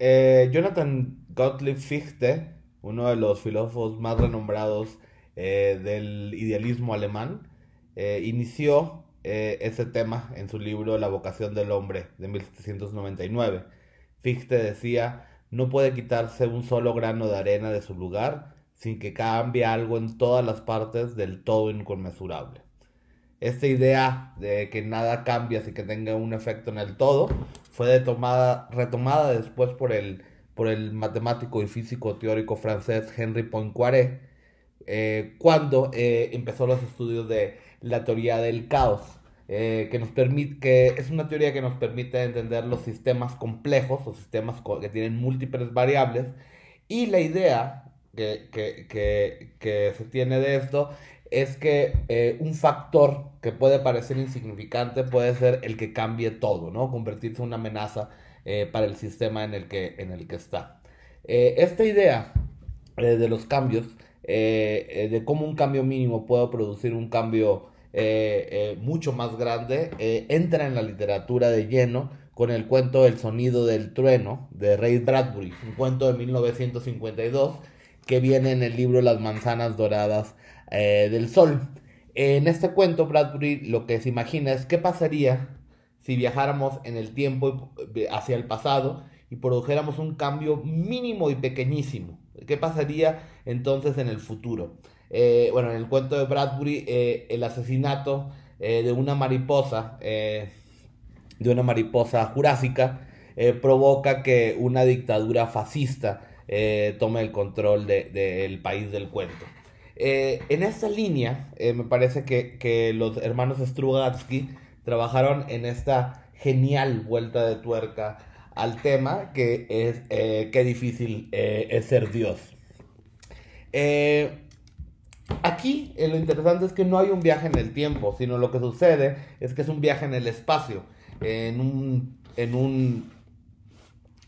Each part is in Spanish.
Eh, Jonathan Gottlieb Fichte, uno de los filósofos más renombrados eh, del idealismo alemán, eh, inició ese tema en su libro La vocación del hombre de 1799. Fichte decía, no puede quitarse un solo grano de arena de su lugar sin que cambie algo en todas las partes del todo inconmensurable esta idea de que nada cambia sin que tenga un efecto en el todo fue retomada después por el, por el matemático y físico teórico francés Henri Poincaré eh, cuando eh, empezó los estudios de la teoría del caos, eh, que, nos permite, que es una teoría que nos permite entender los sistemas complejos o sistemas que tienen múltiples variables y la idea que, que, que, que se tiene de esto es que eh, un factor que puede parecer insignificante puede ser el que cambie todo, ¿no? Convertirse en una amenaza eh, para el sistema en el que, está. Eh, esta idea de los cambios, de cómo un cambio mínimo puede producir un cambio mucho más grande, entra en la literatura de lleno con el cuento El sonido del trueno de Ray Bradbury, un cuento de 1952 que viene en el libro Las manzanas doradas eh, del Sol. En este cuento, Bradbury lo que se imagina es qué pasaría si viajáramos en el tiempo eh, hacia el pasado y produjéramos un cambio mínimo y pequeñísimo. ¿Qué pasaría entonces en el futuro? Eh, bueno, en el cuento de Bradbury, el asesinato de una mariposa, de una mariposa jurásica, provoca que una dictadura fascista tome el control del país del cuento. Eh, en esta línea, eh, me parece que, los hermanos Strugatsky trabajaron en esta genial vuelta de tuerca al tema que es eh, qué difícil es ser Dios. aquí lo interesante es que no hay un viaje en el tiempo, sino lo que sucede es que es un viaje en el espacio, en un, en un,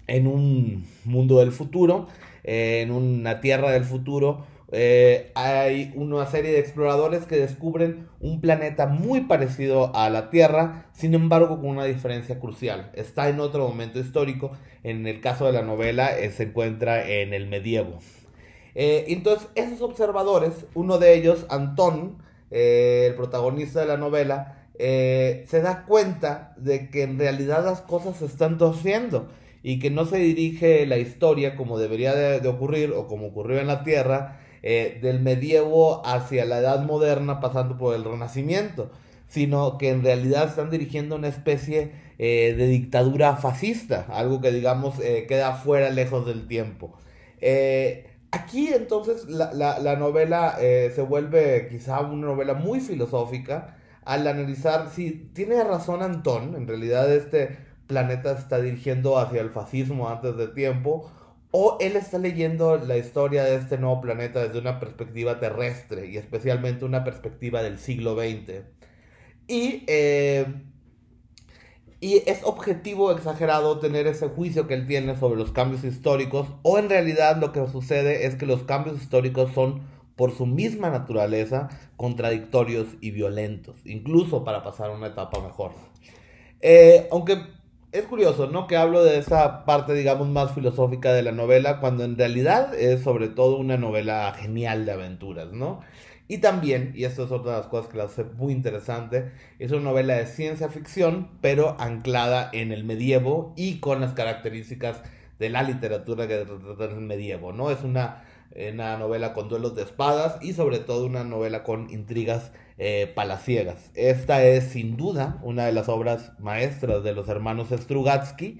en un mundo del futuro, en una tierra del futuro, eh, hay una serie de exploradores que descubren un planeta muy parecido a la Tierra, sin embargo con una diferencia crucial. Está en otro momento histórico, en el caso de la novela eh, se encuentra en el medievo. Eh, entonces, esos observadores, uno de ellos, Antón, el protagonista de la novela, se da cuenta de que en realidad las cosas se están torciendo y que no se dirige la historia como debería de ocurrir o como ocurrió en la Tierra, eh, del medievo hacia la edad moderna, pasando por el renacimiento, sino que en realidad están dirigiendo una especie eh, de dictadura fascista, algo que digamos eh, queda fuera lejos del tiempo. aquí entonces la, novela se vuelve quizá una novela muy filosófica al analizar si tiene razón Antón, en realidad este planeta está dirigiendo hacia el fascismo antes de tiempo, o él está leyendo la historia de este nuevo planeta desde una perspectiva terrestre y especialmente una perspectiva del siglo XX. Y, eh, y es objetivo exagerado tener ese juicio que él tiene sobre los cambios históricos o en realidad lo que sucede es que los cambios históricos son por su misma naturaleza contradictorios y violentos, incluso para pasar a una etapa mejor. Eh, aunque es curioso, ¿no? Que hablo de esa parte, digamos, más filosófica de la novela, cuando en realidad es sobre todo una novela genial de aventuras, ¿no? Y también, y esto es otra de las cosas que la hace muy interesante, es una novela de ciencia ficción, pero anclada en el medievo y con las características de la literatura que trata el medievo, ¿no? Es una, eh, una novela con duelos de espadas y sobre todo una novela con intrigas eh, palaciegas. Esta es sin duda una de las obras maestras de los hermanos Strugatsky,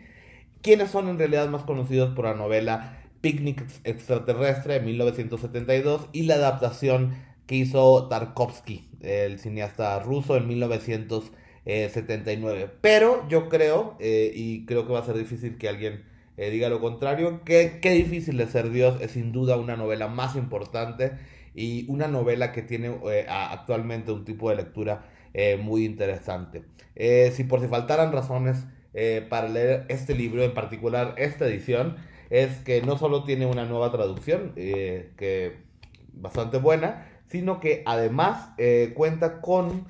quienes son en realidad más conocidos por la novela Picnic Extraterrestre de 1972 y la adaptación que hizo Tarkovsky, el cineasta ruso, en 1979. Pero yo creo, eh, y creo que va a ser difícil que alguien eh, diga lo contrario, que Qué difícil de ser Dios es sin duda una novela más importante y una novela que tiene eh, actualmente un tipo de lectura eh, muy interesante. Eh, si por si faltaran razones para leer este libro, en particular esta edición, es que no solo tiene una nueva traducción, que bastante buena, sino que además cuenta con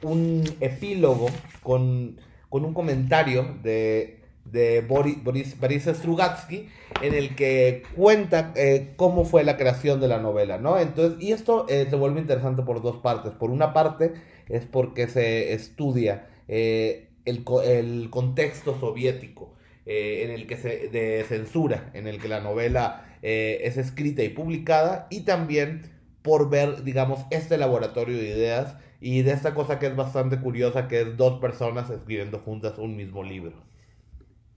un epílogo, con un comentario de de Boris, Boris, Strugatsky, en el que cuenta eh, cómo fue la creación de la novela, ¿no? Entonces, y esto eh, se vuelve interesante por dos partes. Por una parte, es porque se estudia eh, el, contexto soviético en el que se, de censura, en el que la novela es escrita y publicada, y también por ver, digamos, este laboratorio de ideas y de esta cosa que es bastante curiosa, que es dos personas escribiendo juntas un mismo libro.